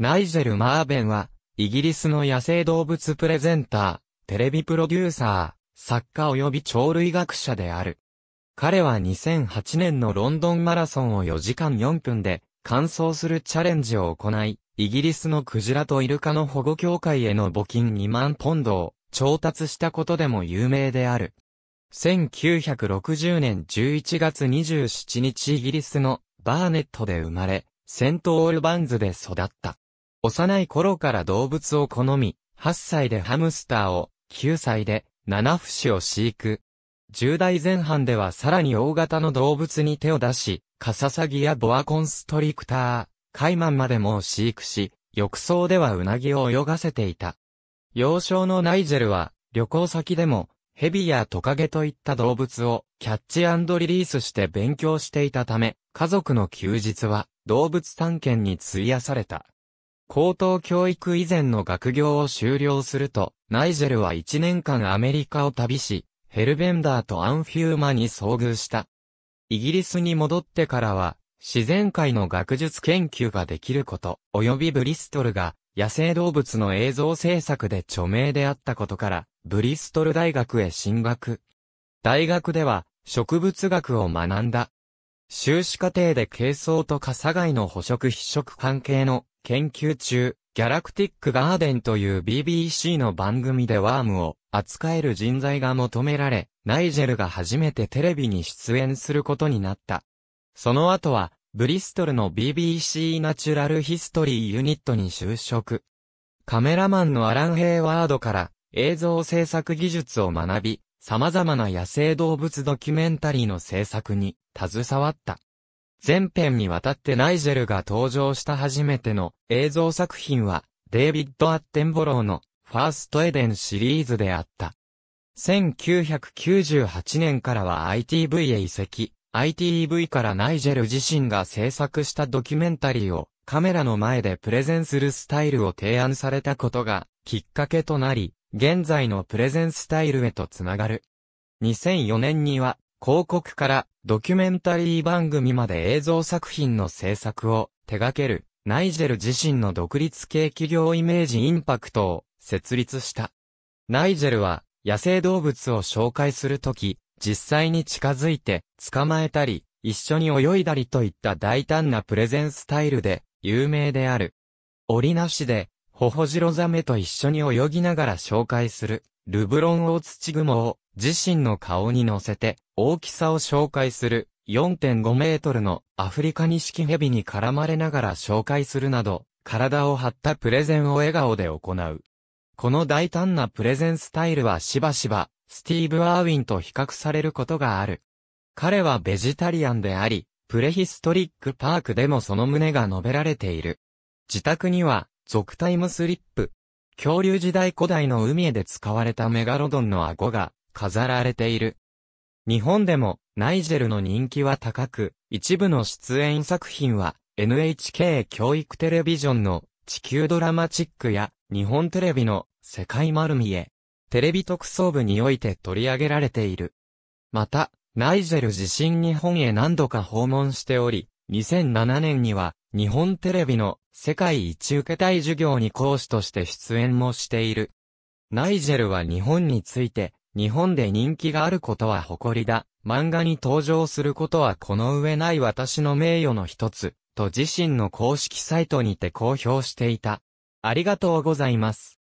ナイジェル・マーベンは、イギリスの野生動物プレゼンター、テレビプロデューサー、作家及び鳥類学者である。彼は2008年のロンドンマラソンを4時間4分で、完走するチャレンジを行い、イギリスのクジラとイルカの保護協会への募金2万ポンドを調達したことでも有名である。1960年11月27日イギリスのバーネットで生まれ、セントオールバンズで育った。幼い頃から動物を好み、8歳でハムスターを、9歳で、七節を飼育。10代前半ではさらに大型の動物に手を出し、カササギやボアコンストリクター、カイマンまでも飼育し、浴槽ではウナギを泳がせていた。幼少のナイジェルは、旅行先でも、ヘビやトカゲといった動物をキャッチリリースして勉強していたため、家族の休日は動物探検に費やされた。高等教育以前の学業を修了すると、ナイジェルは1年間アメリカを旅し、ヘルベンダーとアンフューマに遭遇した。イギリスに戻ってからは、自然界の学術研究ができること、及びブリストルが野生動物の映像制作で著名であったことから、ブリストル大学へ進学。大学では植物学を学んだ。修士課程で軽装と傘外の捕食必食関係の研究中、ギャラクティックガーデンという BBC の番組でワームを扱える人材が求められ、ナイジェルが初めてテレビに出演することになった。その後は、ブリストルの BBC ナチュラルヒストリーユニットに就職。カメラマンのアラン・ヘイワードから映像制作技術を学び、様々な野生動物ドキュメンタリーの制作に携わった。全編にわたってナイジェルが登場した初めての映像作品は、デイビッド・アッテンボローのファーストエデンシリーズであった。1998年からは ITV へ移籍、ITV からナイジェル自身が制作したドキュメンタリーをカメラの前でプレゼンするスタイルを提案されたことがきっかけとなり、現在のプレゼンスタイルへとつながる。2004年には広告からドキュメンタリー番組まで映像作品の制作を手掛けるナイジェル自身の独立系企業イメージインパクトを設立した。ナイジェルは野生動物を紹介するとき、実際に近づいて捕まえたり、一緒に泳いだりといった大胆なプレゼンスタイルで有名である。折なしで、ホホジロザメと一緒に泳ぎながら紹介する、ルブロンオオツチグモを自身の顔に乗せて大きさを紹介する4.5メートルのアフリカニシキヘビに絡まれながら紹介するなど、体を張ったプレゼンを笑顔で行う。この大胆なプレゼンスタイルはしばしば、スティーブ・アーウィンと比較されることがある。彼はベジタリアンであり、プレヒストリック・パークでもその旨が述べられている。自宅には、俗タイムスリップ。恐竜時代古代の海へで使われたメガロドンの顎が飾られている。日本でもナイジェルの人気は高く、一部の出演作品は NHK 教育テレビジョンの地球ドラマチックや日本テレビの世界丸見え、テレビ特捜部において取り上げられている。また、ナイジェル自身日本へ何度か訪問しており、2007年には日本テレビの世界一受けたい授業に講師として出演もしている。ナイジェルは日本について日本で人気があることは誇りだ。漫画に登場することはこの上ない私の名誉の一つ、と自身の公式サイトにて公表していた。ありがとうございます。